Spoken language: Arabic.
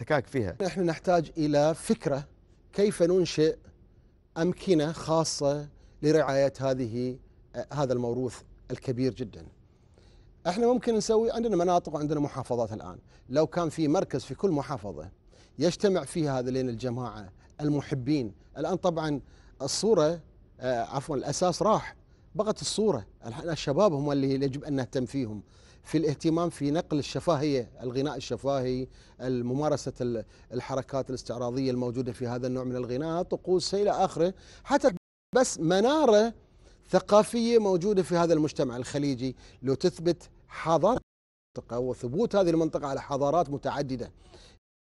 الاحتكاك فيها نحن نحتاج إلى فكرة كيف ننشئ أمكنة خاصة لرعاية هذه هذا الموروث الكبير جدا احنا ممكن نسوي عندنا مناطق وعندنا محافظات الآن لو كان في مركز في كل محافظة يجتمع فيها هذين الجماعة المحبين الآن طبعا الصورة آه، عفوا الأساس راح بقت الصورة الشباب هم اللي يجب أن نهتم فيهم في الاهتمام في نقل الشفاهية الغناء الشفاهي ممارسة الحركات الاستعراضية الموجودة في هذا النوع من الغناء طقوس إلى آخره حتى بس منارة ثقافية موجودة في هذا المجتمع الخليجي لو تثبت حضارة وثبوت هذه المنطقة على حضارات متعددة